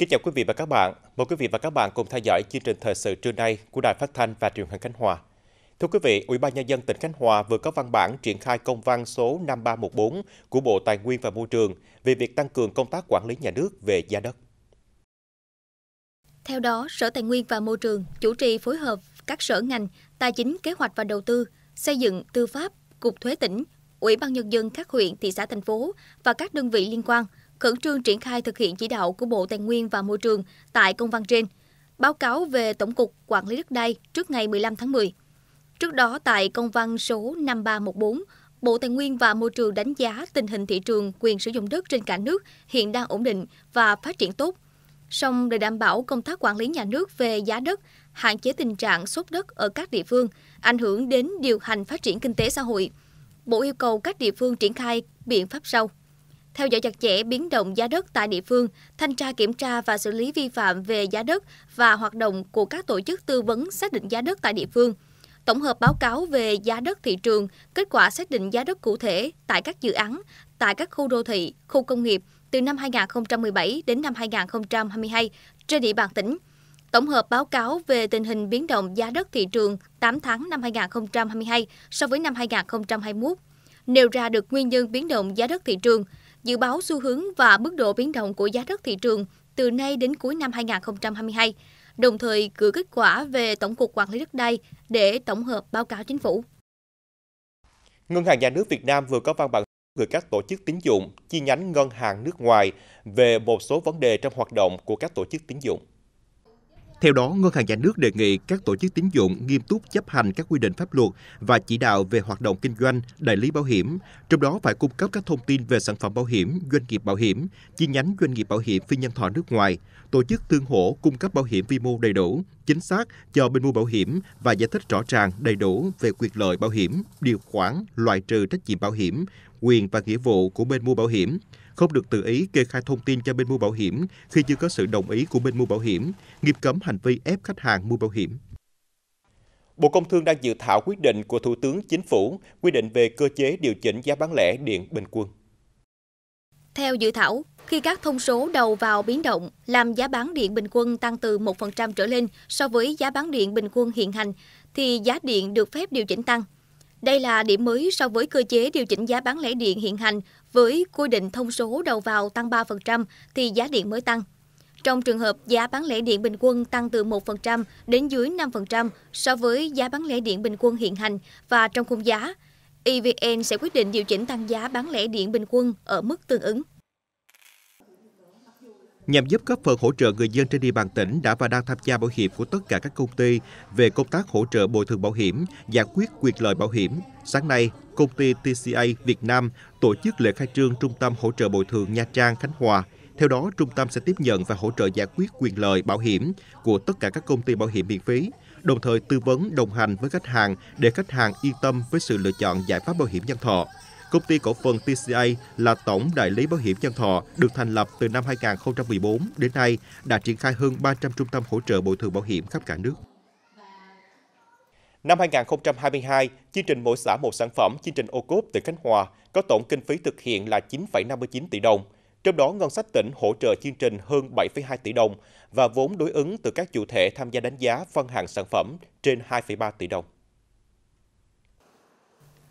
Kính chào quý vị và các bạn. Mời quý vị và các bạn cùng theo dõi chương trình thời sự trưa nay của Đài Phát thanh và Truyền hình Khánh Hòa. Thưa quý vị, Ủy ban nhân dân tỉnh Khánh Hòa vừa có văn bản triển khai công văn số 5314 của Bộ Tài nguyên và Môi trường về việc tăng cường công tác quản lý nhà nước về giá đất. Theo đó, Sở Tài nguyên và Môi trường chủ trì phối hợp các sở ngành, tài chính, kế hoạch và đầu tư, xây dựng, tư pháp, cục thuế tỉnh, Ủy ban nhân dân các huyện, thị xã thành phố và các đơn vị liên quan – khẩn trương triển khai thực hiện chỉ đạo của Bộ Tài nguyên và Môi trường tại công văn trên, báo cáo về Tổng cục Quản lý đất đai trước ngày 15 tháng 10. Trước đó, tại công văn số 5314, Bộ Tài nguyên và Môi trường đánh giá tình hình thị trường quyền sử dụng đất trên cả nước hiện đang ổn định và phát triển tốt. Song để đảm bảo công tác quản lý nhà nước về giá đất, hạn chế tình trạng sốt đất ở các địa phương, ảnh hưởng đến điều hành phát triển kinh tế xã hội, Bộ yêu cầu các địa phương triển khai biện pháp sau theo dõi chặt chẽ biến động giá đất tại địa phương, thanh tra kiểm tra và xử lý vi phạm về giá đất và hoạt động của các tổ chức tư vấn xác định giá đất tại địa phương. Tổng hợp báo cáo về giá đất thị trường, kết quả xác định giá đất cụ thể tại các dự án, tại các khu đô thị, khu công nghiệp từ năm 2017 đến năm 2022 trên địa bàn tỉnh. Tổng hợp báo cáo về tình hình biến động giá đất thị trường 8 tháng năm 2022 so với năm 2021, nêu ra được nguyên nhân biến động giá đất thị trường – dự báo xu hướng và mức độ biến động của giá đất thị trường từ nay đến cuối năm 2022, đồng thời gửi kết quả về Tổng cục Quản lý đất đai để tổng hợp báo cáo chính phủ. Ngân hàng Nhà nước Việt Nam vừa có văn bản gửi các tổ chức tín dụng chi nhánh ngân hàng nước ngoài về một số vấn đề trong hoạt động của các tổ chức tín dụng. Theo đó, Ngân hàng Nhà nước đề nghị các tổ chức tín dụng nghiêm túc chấp hành các quy định pháp luật và chỉ đạo về hoạt động kinh doanh, đại lý bảo hiểm, trong đó phải cung cấp các thông tin về sản phẩm bảo hiểm, doanh nghiệp bảo hiểm, chi nhánh doanh nghiệp bảo hiểm phi nhân thọ nước ngoài, tổ chức tương hỗ cung cấp bảo hiểm vi mô đầy đủ, chính xác cho bên mua bảo hiểm và giải thích rõ ràng đầy đủ về quyền lợi bảo hiểm, điều khoản loại trừ trách nhiệm bảo hiểm, quyền và nghĩa vụ của bên mua bảo hiểm, không được tự ý kê khai thông tin cho bên mua bảo hiểm khi chưa có sự đồng ý của bên mua bảo hiểm, nghiêm cấm hành vi ép khách hàng mua bảo hiểm. Bộ Công Thương đang dự thảo quyết định của Thủ tướng Chính phủ quy định về cơ chế điều chỉnh giá bán lẻ điện bình quân. Theo dự thảo, khi các thông số đầu vào biến động làm giá bán điện bình quân tăng từ 1% trở lên so với giá bán điện bình quân hiện hành, thì giá điện được phép điều chỉnh tăng đây là điểm mới so với cơ chế điều chỉnh giá bán lẻ điện hiện hành với quy định thông số đầu vào tăng 3% thì giá điện mới tăng. Trong trường hợp giá bán lẻ điện bình quân tăng từ 1% đến dưới 5% so với giá bán lẻ điện bình quân hiện hành và trong khung giá, EVN sẽ quyết định điều chỉnh tăng giá bán lẻ điện bình quân ở mức tương ứng nhằm giúp góp phần hỗ trợ người dân trên địa bàn tỉnh đã và đang tham gia bảo hiểm của tất cả các công ty về công tác hỗ trợ bồi thường bảo hiểm, giải quyết quyền lợi bảo hiểm. Sáng nay, công ty TCA Việt Nam tổ chức lễ khai trương Trung tâm hỗ trợ bồi thường Nha Trang Khánh Hòa. Theo đó, trung tâm sẽ tiếp nhận và hỗ trợ giải quyết quyền lợi bảo hiểm của tất cả các công ty bảo hiểm miễn phí, đồng thời tư vấn đồng hành với khách hàng để khách hàng yên tâm với sự lựa chọn giải pháp bảo hiểm nhân thọ. Công ty cổ phần TCA là tổng đại lý bảo hiểm nhân thọ được thành lập từ năm 2014 đến nay đã triển khai hơn 300 trung tâm hỗ trợ bồi thường bảo hiểm khắp cả nước. Năm 2022, chương trình Mỗi xã một sản phẩm, chương trình ô cốp tỉnh Khánh Hòa có tổng kinh phí thực hiện là 9,59 tỷ đồng. Trong đó, ngân sách tỉnh hỗ trợ chương trình hơn 7,2 tỷ đồng và vốn đối ứng từ các chủ thể tham gia đánh giá phân hạng sản phẩm trên 2,3 tỷ đồng.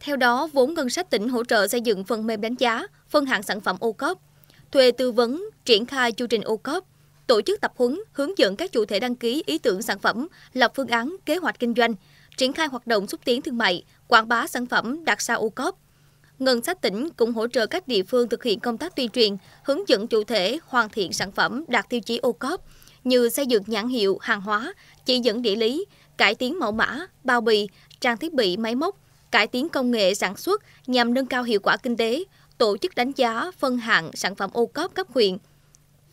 Theo đó, vốn ngân sách tỉnh hỗ trợ xây dựng phần mềm đánh giá, phân hạng sản phẩm ô cốp, thuê tư vấn, triển khai chương trình ô cốp, tổ chức tập huấn, hướng dẫn các chủ thể đăng ký ý tưởng sản phẩm, lập phương án, kế hoạch kinh doanh, triển khai hoạt động xúc tiến thương mại, quảng bá sản phẩm đạt sao ô cốp. Ngân sách tỉnh cũng hỗ trợ các địa phương thực hiện công tác tuyên truyền, hướng dẫn chủ thể hoàn thiện sản phẩm đạt tiêu chí ô cốp như xây dựng nhãn hiệu, hàng hóa, chỉ dẫn địa lý, cải tiến mẫu mã, bao bì, trang thiết bị, máy móc, cải tiến công nghệ sản xuất nhằm nâng cao hiệu quả kinh tế, tổ chức đánh giá, phân hạng sản phẩm ô cốp cấp huyện,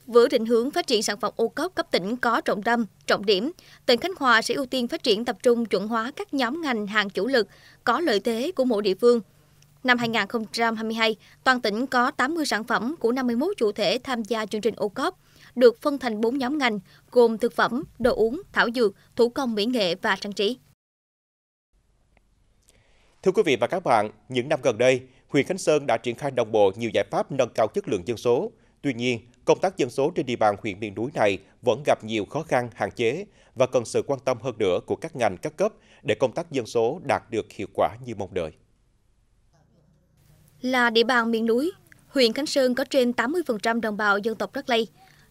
với định hướng phát triển sản phẩm ô cốp cấp tỉnh có trọng tâm, trọng điểm, tỉnh Khánh Hòa sẽ ưu tiên phát triển tập trung chuẩn hóa các nhóm ngành hàng chủ lực có lợi thế của mỗi địa phương. Năm 2022, toàn tỉnh có 80 sản phẩm của 51 chủ thể tham gia chương trình ô cốp, được phân thành 4 nhóm ngành gồm thực phẩm, đồ uống, thảo dược, thủ công mỹ nghệ và trang trí. Thưa quý vị và các bạn, những năm gần đây, huyện Khánh Sơn đã triển khai đồng bộ nhiều giải pháp nâng cao chất lượng dân số. Tuy nhiên, công tác dân số trên địa bàn huyện miền núi này vẫn gặp nhiều khó khăn, hạn chế và cần sự quan tâm hơn nữa của các ngành các cấp để công tác dân số đạt được hiệu quả như mong đợi. Là địa bàn miền núi, huyện Khánh Sơn có trên 80% đồng bào dân tộc Rắc Lây.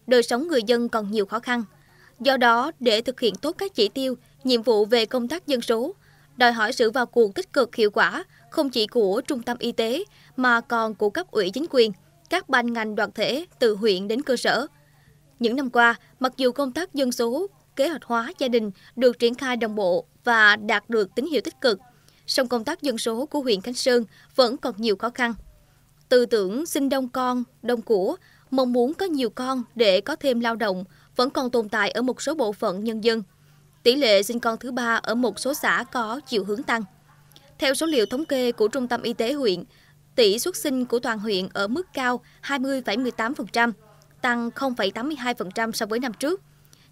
Đời sống người dân còn nhiều khó khăn. Do đó, để thực hiện tốt các chỉ tiêu, nhiệm vụ về công tác dân số, đòi hỏi sự vào cuộc tích cực hiệu quả không chỉ của trung tâm y tế mà còn của cấp ủy chính quyền, các ban ngành đoàn thể từ huyện đến cơ sở. Những năm qua, mặc dù công tác dân số, kế hoạch hóa gia đình được triển khai đồng bộ và đạt được tín hiệu tích cực, song công tác dân số của huyện Khánh Sơn vẫn còn nhiều khó khăn. Tư tưởng sinh đông con, đông của, mong muốn có nhiều con để có thêm lao động vẫn còn tồn tại ở một số bộ phận nhân dân tỷ lệ sinh con thứ ba ở một số xã có chiều hướng tăng. Theo số liệu thống kê của Trung tâm Y tế huyện, tỷ xuất sinh của toàn huyện ở mức cao 20,18%, tăng 0,82% so với năm trước.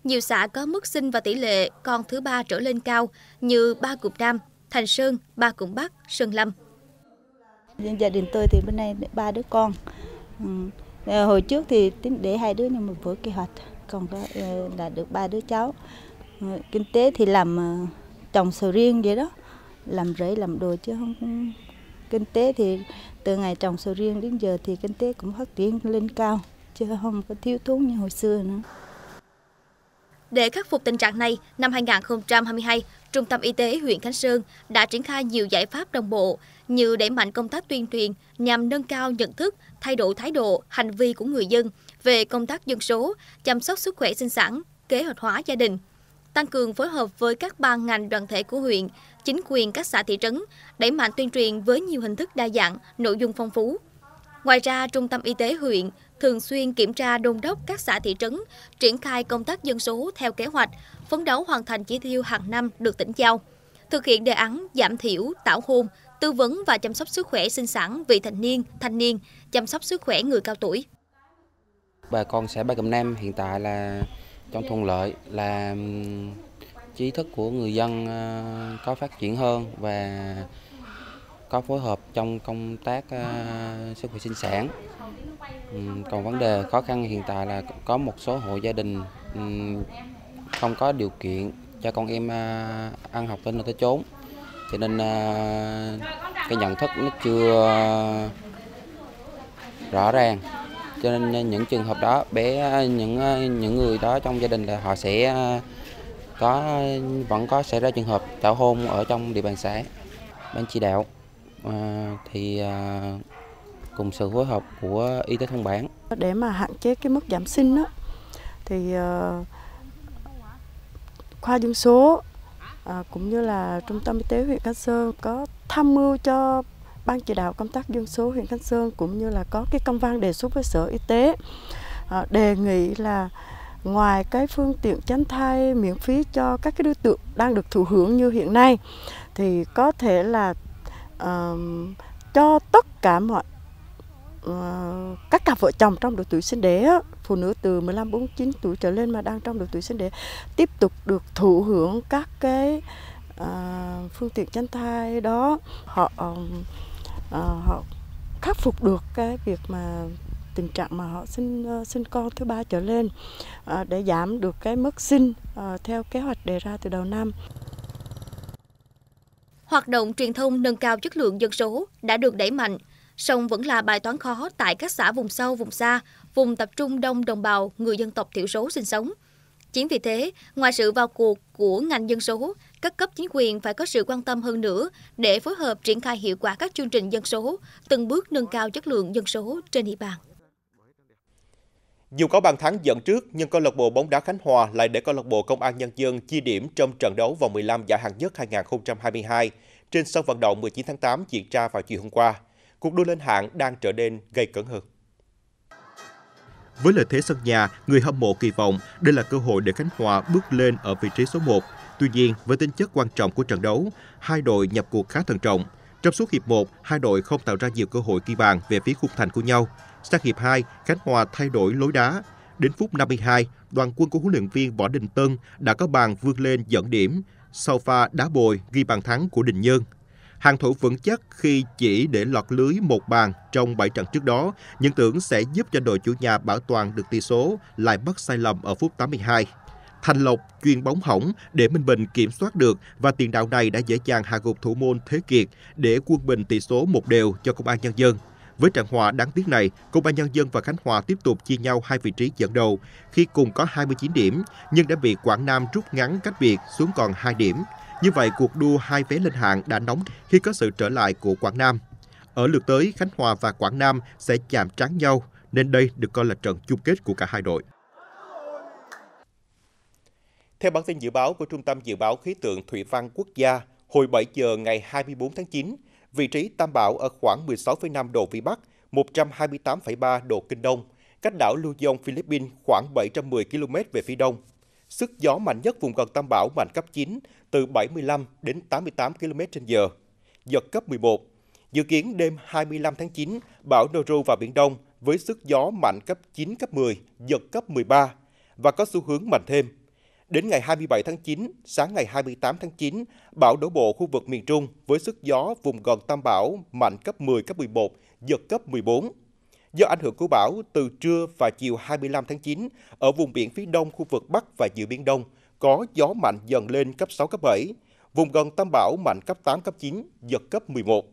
Nhiều xã có mức sinh và tỷ lệ con thứ ba trở lên cao như Ba Cụm Nam, Thành Sơn, Ba Cụm Bắc, Sơn Lâm. Gia đình tôi thì bên nay ba đứa con. Ừ, hồi trước thì để hai đứa nhưng mà vừa kế hoạch còn có ờ, là được ba đứa cháu kinh tế thì làm ờ, trồng sầu riêng vậy đó làm rẫy làm đồ chứ không ừ. kinh tế thì từ ngày trồng sầu riêng đến giờ thì kinh tế cũng phát triển lên cao chứ không có thiếu thốn như hồi xưa nữa để khắc phục tình trạng này, năm 2022, Trung tâm Y tế huyện Khánh Sơn đã triển khai nhiều giải pháp đồng bộ như đẩy mạnh công tác tuyên truyền nhằm nâng cao nhận thức, thay đổi thái độ, hành vi của người dân về công tác dân số, chăm sóc sức khỏe sinh sản, kế hoạch hóa gia đình, tăng cường phối hợp với các ban ngành đoàn thể của huyện, chính quyền các xã thị trấn, đẩy mạnh tuyên truyền với nhiều hình thức đa dạng, nội dung phong phú. Ngoài ra, Trung tâm Y tế huyện thường xuyên kiểm tra đôn đốc các xã thị trấn, triển khai công tác dân số theo kế hoạch, phấn đấu hoàn thành chỉ tiêu hàng năm được tỉnh giao, thực hiện đề án giảm thiểu, tảo hôn, tư vấn và chăm sóc sức khỏe sinh sản vị thành niên, thanh niên, chăm sóc sức khỏe người cao tuổi. Bà con xã Ba Cầm Nam hiện tại là trong thuận lợi là trí thức của người dân ờ, có phát triển hơn và có phối hợp trong công tác ờ, sức khỏe sinh sản. Còn vấn đề khó khăn hiện tại là có một số hộ gia đình không có điều kiện cho con em ờ, ăn học tới nơi tới chốn cho nên cái nhận thức nó chưa rõ ràng cho nên ờ, những trường hợp đó bé ờ, những ờ, những người đó trong gia đình là họ sẽ có vẫn có xảy ra trường hợp tảo hôn ở trong địa bàn xã ban chỉ đạo à, thì à, cùng sự phối hợp của y tế thôn bản để mà hạn chế cái mức giảm sinh đó, thì à, khoa dân số à, cũng như là trung tâm y tế huyện Cát Sơn có tham mưu cho ban chỉ đạo công tác dân số huyện Khánh Sơn cũng như là có cái công văn đề xuất với Sở Y tế à, đề nghị là ngoài cái phương tiện tránh thai miễn phí cho các cái đối tượng đang được thụ hưởng như hiện nay thì có thể là uh, cho tất cả mọi uh, các cặp vợ chồng trong độ tuổi sinh đẻ phụ nữ từ 15 49 tuổi trở lên mà đang trong độ tuổi sinh đẻ tiếp tục được thụ hưởng các cái uh, phương tiện tránh thai đó họ uh, Ờ, họ khắc phục được cái việc mà tình trạng mà họ sinh ờ, sinh con thứ ba trở lên ờ, để giảm được cái mức sinh theo kế hoạch đề ra từ đầu năm. Hoạt động truyền thông nâng cao chất lượng dân số đã được đẩy mạnh, song vẫn là bài toán khó tại các xã vùng sâu, vùng xa, vùng tập trung đông đồng bào người dân tộc thiểu số sinh sống. Chính vì thế, ngoài sự vào cuộc của ngành dân số, các cấp chính quyền phải có sự quan tâm hơn nữa để phối hợp triển khai hiệu quả các chương trình dân số, từng bước nâng cao chất lượng dân số trên địa bàn. Dù có bàn thắng dẫn trước, nhưng câu lạc bộ bóng đá Khánh Hòa lại để câu lạc bộ Công an Nhân dân chia điểm trong trận đấu vòng 15 giải hạng nhất 2022 trên sân vận động 19 tháng 8 diễn ra vào chiều hôm qua. Cuộc đua lên hạng đang trở nên gây cấn hơn. Với lợi thế sân nhà, người hâm mộ kỳ vọng đây là cơ hội để Khánh Hòa bước lên ở vị trí số 1 Tuy nhiên, với tính chất quan trọng của trận đấu, hai đội nhập cuộc khá thận trọng. Trong suốt hiệp 1, hai đội không tạo ra nhiều cơ hội ghi bàn về phía khung thành của nhau. Sang hiệp 2, Khánh Hòa thay đổi lối đá. Đến phút 52, đoàn quân của huấn luyện viên Võ Đình Tân đã có bàn vươn lên dẫn điểm. Sau pha đá bồi ghi bàn thắng của Đình Nhơn. Hàng thủ vững chắc khi chỉ để lọt lưới một bàn trong 7 trận trước đó, nhưng tưởng sẽ giúp cho đội chủ nhà bảo toàn được tỷ số lại mắc sai lầm ở phút 82. Thành Lộc chuyên bóng hỏng để Minh Bình kiểm soát được và tiền đạo này đã dễ dàng hạ gục thủ môn Thế Kiệt để quân Bình tỷ số một đều cho Công an Nhân dân. Với trận hòa đáng tiếc này, Công an Nhân dân và Khánh Hòa tiếp tục chia nhau hai vị trí dẫn đầu khi cùng có 29 điểm, nhưng đã bị Quảng Nam rút ngắn cách biệt xuống còn 2 điểm. Như vậy, cuộc đua hai vé lên hạng đã nóng khi có sự trở lại của Quảng Nam. Ở lượt tới, Khánh Hòa và Quảng Nam sẽ chạm trán nhau, nên đây được coi là trận chung kết của cả hai đội. Theo bản tin dự báo của Trung tâm Dự báo Khí tượng Thủy văn Quốc gia, hồi 7 giờ ngày 24 tháng 9, vị trí tam bão ở khoảng 16,5 độ Vĩ Bắc, 128,3 độ Kinh Đông, cách đảo Luzon, Philippines khoảng 710 km về phía đông. Sức gió mạnh nhất vùng gần tâm bão mạnh cấp 9, từ 75 đến 88 km h giật cấp 11. Dự kiến đêm 25 tháng 9, bão Noru vào Biển Đông với sức gió mạnh cấp 9, cấp 10, giật cấp 13 và có xu hướng mạnh thêm Đến ngày 27 tháng 9, sáng ngày 28 tháng 9, bão đổ bộ khu vực miền Trung với sức gió vùng gần tâm bão mạnh cấp 10, cấp 11, giật cấp 14. Do ảnh hưởng của bão, từ trưa và chiều 25 tháng 9, ở vùng biển phía đông khu vực Bắc và giữa Biển Đông, có gió mạnh dần lên cấp 6, cấp 7. Vùng gần tâm bão mạnh cấp 8, cấp 9, giật cấp 11.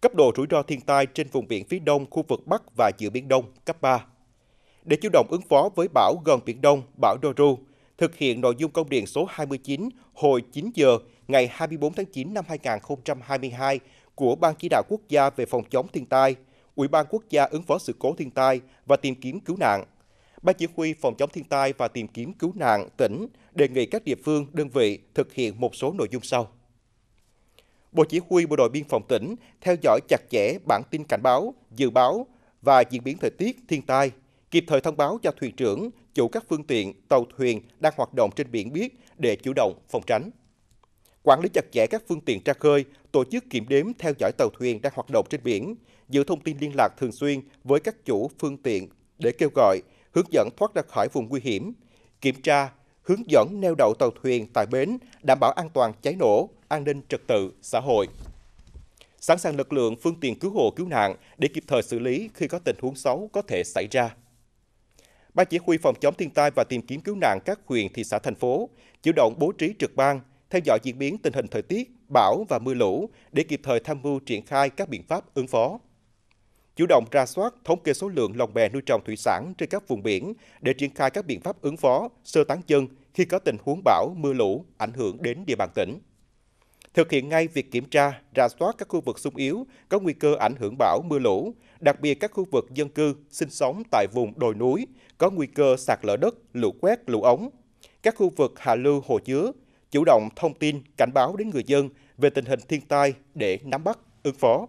Cấp độ rủi ro thiên tai trên vùng biển phía đông khu vực Bắc và giữa Biển Đông cấp 3. Để chủ động ứng phó với bão gần Biển Đông, bão Doru, thực hiện nội dung công điện số 29 hồi 9 giờ ngày 24 tháng 9 năm 2022 của Ban Chỉ đạo Quốc gia về phòng chống thiên tai, Ủy ban Quốc gia ứng phó sự cố thiên tai và tìm kiếm cứu nạn. Ban Chỉ huy phòng chống thiên tai và tìm kiếm cứu nạn tỉnh đề nghị các địa phương, đơn vị thực hiện một số nội dung sau. Bộ Chỉ huy Bộ đội Biên phòng tỉnh theo dõi chặt chẽ bản tin cảnh báo, dự báo và diễn biến thời tiết, thiên tai, kịp thời thông báo cho thuyền trưởng, chủ các phương tiện, tàu thuyền đang hoạt động trên biển biết để chủ động phòng tránh. Quản lý chặt chẽ các phương tiện ra khơi, tổ chức kiểm đếm theo dõi tàu thuyền đang hoạt động trên biển, giữ thông tin liên lạc thường xuyên với các chủ phương tiện để kêu gọi, hướng dẫn thoát ra khỏi vùng nguy hiểm, kiểm tra, hướng dẫn neo đậu tàu thuyền tại bến, đảm bảo an toàn cháy nổ, an ninh trật tự xã hội. Sẵn sàng lực lượng phương tiện cứu hộ cứu nạn để kịp thời xử lý khi có tình huống xấu có thể xảy ra. Ban chỉ huy phòng chống thiên tai và tìm kiếm cứu nạn các huyện, thị xã, thành phố chủ động bố trí trực ban, theo dõi diễn biến tình hình thời tiết, bão và mưa lũ để kịp thời tham mưu triển khai các biện pháp ứng phó. Chủ động ra soát, thống kê số lượng lồng bè nuôi trồng thủy sản trên các vùng biển để triển khai các biện pháp ứng phó, sơ tán dân khi có tình huống bão, mưa lũ ảnh hưởng đến địa bàn tỉnh thực hiện ngay việc kiểm tra, rà soát các khu vực sung yếu có nguy cơ ảnh hưởng bão mưa lũ, đặc biệt các khu vực dân cư sinh sống tại vùng đồi núi có nguy cơ sạt lở đất, lũ quét, lũ ống, các khu vực hạ lưu hồ chứa, chủ động thông tin cảnh báo đến người dân về tình hình thiên tai để nắm bắt, ứng phó.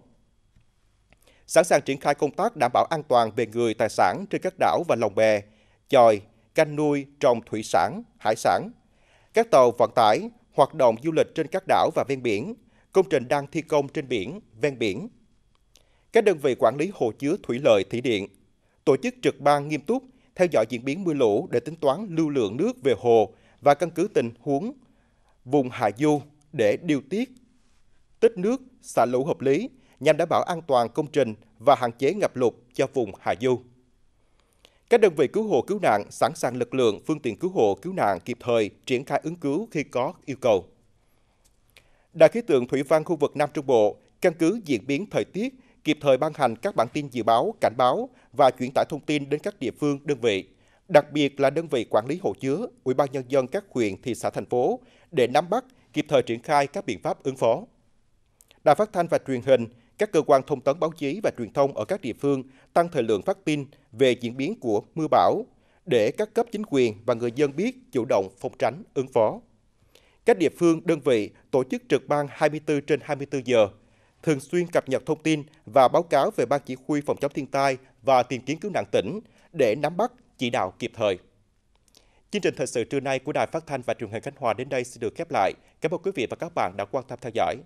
Sẵn sàng triển khai công tác đảm bảo an toàn về người tài sản trên các đảo và lồng bè, chòi, canh nuôi, trồng thủy sản, hải sản. Các tàu vận tải, hoạt động du lịch trên các đảo và ven biển, công trình đang thi công trên biển, ven biển. Các đơn vị quản lý hồ chứa thủy lợi thủy điện tổ chức trực ban nghiêm túc theo dõi diễn biến mưa lũ để tính toán lưu lượng nước về hồ và căn cứ tình huống vùng hạ du để điều tiết tích nước xả lũ hợp lý nhằm đảm bảo an toàn công trình và hạn chế ngập lụt cho vùng hạ du. Các đơn vị cứu hộ cứu nạn sẵn sàng lực lượng, phương tiện cứu hộ cứu nạn kịp thời triển khai ứng cứu khi có yêu cầu. Đài khí tượng thủy văn khu vực Nam Trung Bộ căn cứ diễn biến thời tiết kịp thời ban hành các bản tin dự báo, cảnh báo và chuyển tải thông tin đến các địa phương, đơn vị, đặc biệt là đơn vị quản lý hồ chứa, Ủy ban nhân dân các huyện, thị xã thành phố để nắm bắt, kịp thời triển khai các biện pháp ứng phó. Đài Phát thanh và Truyền hình các cơ quan thông tấn báo chí và truyền thông ở các địa phương tăng thời lượng phát tin về diễn biến của mưa bão để các cấp chính quyền và người dân biết chủ động phòng tránh ứng phó. Các địa phương, đơn vị tổ chức trực ban 24 trên 24 giờ, thường xuyên cập nhật thông tin và báo cáo về Ban Chỉ huy Phòng chống thiên tai và tìm kiếm cứu nạn tỉnh để nắm bắt, chỉ đạo kịp thời. Chương trình thời sự trưa nay của Đài Phát thanh và Truyền hình Khánh Hòa đến đây sẽ được khép lại. Cảm ơn quý vị và các bạn đã quan tâm theo dõi.